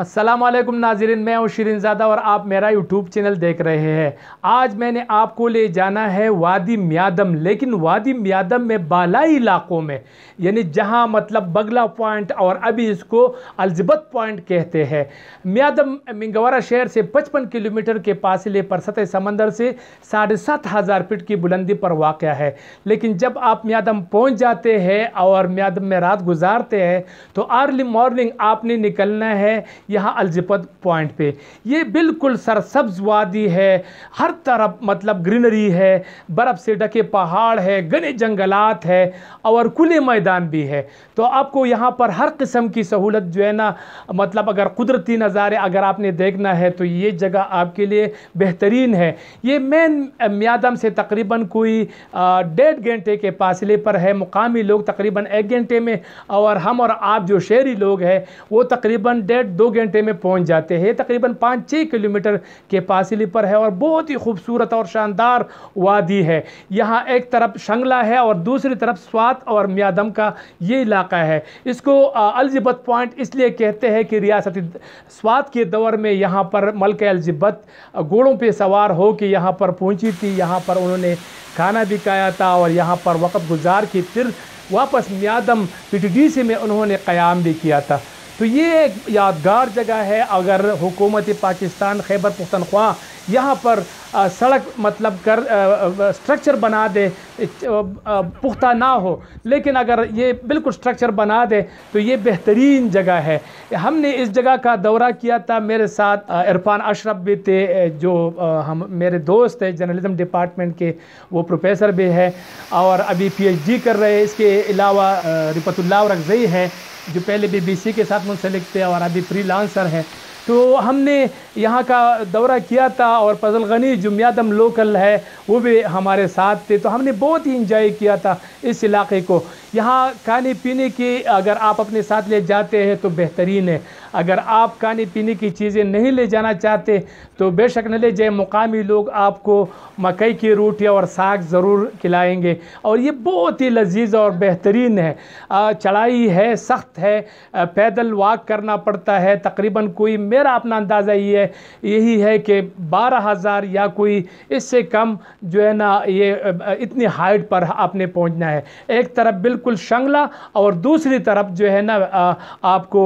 अस्सलाम वालेकुम नाजरीन मैं हूँ शिरिन ज़ादा और आप मेरा यूट्यूब चैनल देख रहे हैं आज मैंने आपको ले जाना है वादी म्यादम लेकिन वादी म्यादम में बालाई इलाकों में यानी जहाँ मतलब बगला पॉइंट और अभी इसको अलजबत पॉइंट कहते हैं म्यादम मिंगवारा शहर से पचपन किलोमीटर के फासले पर सतह समंदर से साढ़े सात हज़ार फिट की बुलंदी पर वाक़ है लेकिन जब आप म्यादम पहुँच जाते हैं और म्यादम में रात गुजारते हैं तो अर्ली मॉर्निंग आपने निकलना है यहाँ अलजपत पॉइंट पे ये बिल्कुल सरसब्ज वादी है हर तरफ मतलब ग्रीनरी है बर्फ़ से ढके पहाड़ है घने जंगलात है और खुले मैदान भी है तो आपको यहाँ पर हर किस्म की सहूलत जो है ना मतलब अगर कुदरती नज़ारे अगर आपने देखना है तो ये जगह आपके लिए बेहतरीन है ये मेन म्यादम से तकरीबन कोई डेढ़ घंटे के फासले पर है मुकामी लोग तकरीबन एक घंटे में और हम और आप जो शहरी लोग हैं वो तकरीबन डेढ़ दो घंटे में पहुंच जाते हैं तकरीबन पाँच छः किलोमीटर के फासिले पर है और बहुत ही खूबसूरत और शानदार वादी है यहाँ एक तरफ शंगला है और दूसरी तरफ स्वात और म्यादम का ये इलाका है इसको अलजिबत पॉइंट इसलिए कहते हैं कि रियासती स्वात के दौर में यहाँ पर मलक अलजिबत घोड़ों पर सवार हो कि यहाँ पर पहुँची थी यहाँ पर उन्होंने खाना भी खाया था और यहाँ पर वक़्त गुजार की फिर वापस म्यादम सी में उन्होंने क़याम भी किया था तो ये एक यादगार जगह है अगर हुकूमत पाकिस्तान खैबर पुख्तनख्वा यहाँ पर आ, सड़क मतलब कर आ, स्ट्रक्चर बना दे पुख्ता ना हो लेकिन अगर ये बिल्कुल स्ट्रक्चर बना दे तो ये बेहतरीन जगह है हमने इस जगह का दौरा किया था मेरे साथ इरफान अशरफ भी थे जो आ, हम मेरे दोस्त हैं जर्नलिज्म डिपार्टमेंट के वो प्रोफेसर भी है और अभी पीएचडी कर रहे हैं इसके अलावा रिपतुल्ला रकजई है जो पहले बीबीसी के साथ मुंसलिक थे और अभी फ्री लांसर हैं तो हमने यहाँ का दौरा किया था और फजल गनी जुमियातम लोकल है वो भी हमारे साथ थे तो हमने बहुत ही इंजॉय किया था इस इलाके को यहाँ खाने पीने की अगर आप अपने साथ ले जाते हैं तो बेहतरीन है अगर आप खाने पीने की चीज़ें नहीं ले जाना चाहते तो बेशक न ले जाए मुकामी लोग आपको मकई की रोटियाँ और साग ज़रूर खिलाएंगे और ये बहुत ही लजीज और बेहतरीन है चढ़ाई है सख्त है पैदल वाक करना पड़ता है तकरीबन कोई मेरा अपना अंदाज़ा ये है यही है कि बारह हज़ार या कोई इससे कम जो है ना ये इतनी हाइट पर आपने पहुँचना है एक तरफ बिल्कुल बिल्कुल शंगला और दूसरी तरफ जो है ना आपको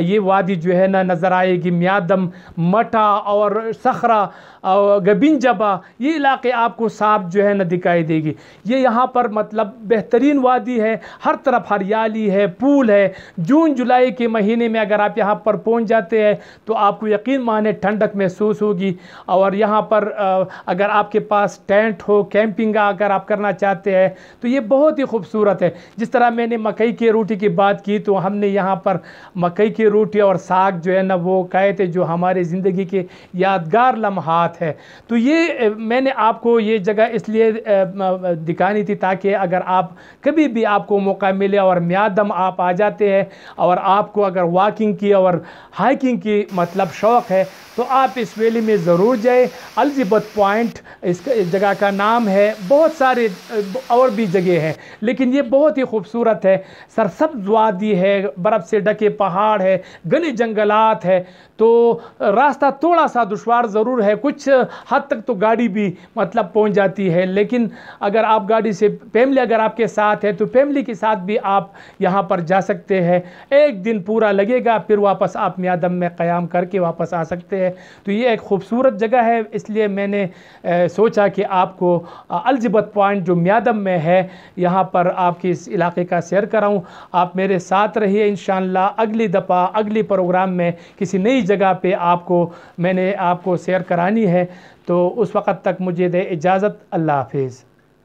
ये वादी जो है ना नज़र आएगी म्यादम मटा और सखरा और गबिनजबा ये इलाके आपको साफ जो है ना दिखाई देगी ये यहाँ पर मतलब बेहतरीन वादी है हर तरफ हरियाली है पूल है जून जुलाई के महीने में अगर आप यहाँ पर पहुँच जाते हैं तो आपको यकीन माने ठंडक महसूस होगी और यहाँ पर अगर आपके पास टेंट हो कैंपिंग अगर आप करना चाहते हैं तो ये बहुत ही खूबसूरत है जिस तरह मैंने मकई की रोटी की बात की तो हमने यहाँ पर मकई की रोटी और साग जो है ना वो कहे थे जो हमारे ज़िंदगी के यादगार लम्हात है तो ये मैंने आपको ये जगह इसलिए दिखानी थी ताकि अगर आप कभी भी आपको मौका मिले और म्यादम आप आ जाते हैं और आपको अगर वॉकिंग की और हाइकिंग की मतलब शौक़ है तो आप इस वैली में ज़रूर जाए अलजिबत पॉइंट इस जगह का नाम है बहुत सारे और भी जगह हैं लेकिन ये बहुत ही खूबसूरत है सरसब्ज वादी है बर्फ़ से ढके पहाड़ है गले जंगलात है तो रास्ता थोड़ा सा दुशवार ज़रूर है कुछ हद तक तो गाड़ी भी मतलब पहुंच जाती है लेकिन अगर आप गाड़ी से फैमिली अगर आपके साथ है तो फैमिली के साथ भी आप यहाँ पर जा सकते हैं एक दिन पूरा लगेगा फिर वापस आप म्यादम में क़्याम करके वापस आ सकते हैं तो ये एक खूबसूरत जगह है इसलिए मैंने सोचा कि आपको अलजबत पॉइंट जो म्यादम में है यहाँ पर आपकी इस इलाके का शेयर कराऊँ आप मेरे साथ रहिए इन अगली दफ़ा अगली प्रोग्राम में किसी नई जगह पर आपको मैंने आपको शेयर करानी है तो उस वक़्त तक मुझे दे इजाज़त अल्लाह हाफिज़